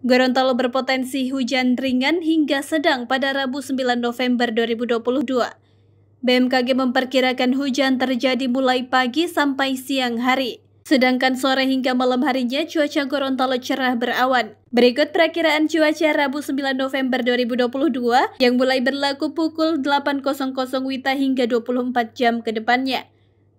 Gorontalo berpotensi hujan ringan hingga sedang pada Rabu 9 November 2022. BMKG memperkirakan hujan terjadi mulai pagi sampai siang hari. Sedangkan sore hingga malam harinya cuaca Gorontalo cerah berawan. Berikut perakiraan cuaca Rabu 9 November 2022 yang mulai berlaku pukul 8.00 WITA hingga 24 jam ke depannya.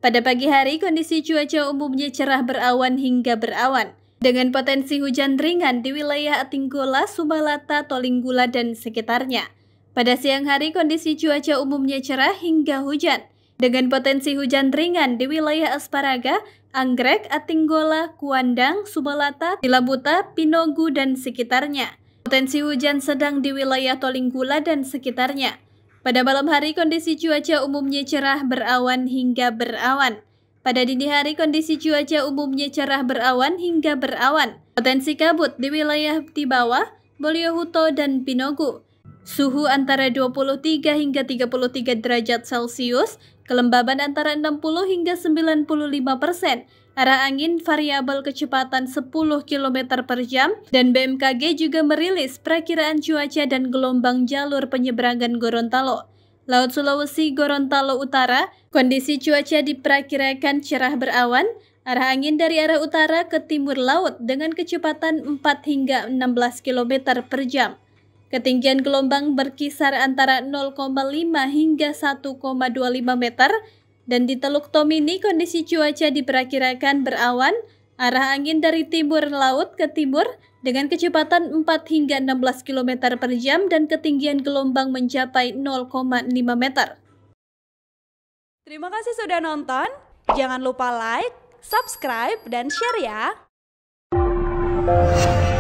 Pada pagi hari, kondisi cuaca umumnya cerah berawan hingga berawan. Dengan potensi hujan ringan di wilayah Atinggola, Sumalata, Tolinggula, dan sekitarnya. Pada siang hari, kondisi cuaca umumnya cerah hingga hujan. Dengan potensi hujan ringan di wilayah Asparaga, Anggrek, Atinggola, Kuandang, Sumalata, Tilabuta, Pinogu, dan sekitarnya. Potensi hujan sedang di wilayah Tolinggula dan sekitarnya. Pada malam hari, kondisi cuaca umumnya cerah berawan hingga berawan. Pada dini hari, kondisi cuaca umumnya cerah berawan hingga berawan. Potensi kabut di wilayah di bawah, Boliohuto dan Pinogu. Suhu antara 23 hingga 33 derajat Celcius, kelembaban antara 60 hingga 95 persen, arah angin variabel kecepatan 10 km per jam, dan BMKG juga merilis perakiraan cuaca dan gelombang jalur penyeberangan Gorontalo. Laut Sulawesi Gorontalo Utara, kondisi cuaca diperkirakan cerah berawan, arah angin dari arah utara ke timur laut dengan kecepatan 4 hingga 16 km per jam. Ketinggian gelombang berkisar antara 0,5 hingga 1,25 meter, dan di Teluk Tomini kondisi cuaca diperkirakan berawan, arah angin dari timur laut ke timur dengan kecepatan 4 hingga 16 km per jam dan ketinggian gelombang mencapai 0,5 meter. Terima kasih sudah nonton. Jangan lupa like, subscribe, dan share ya.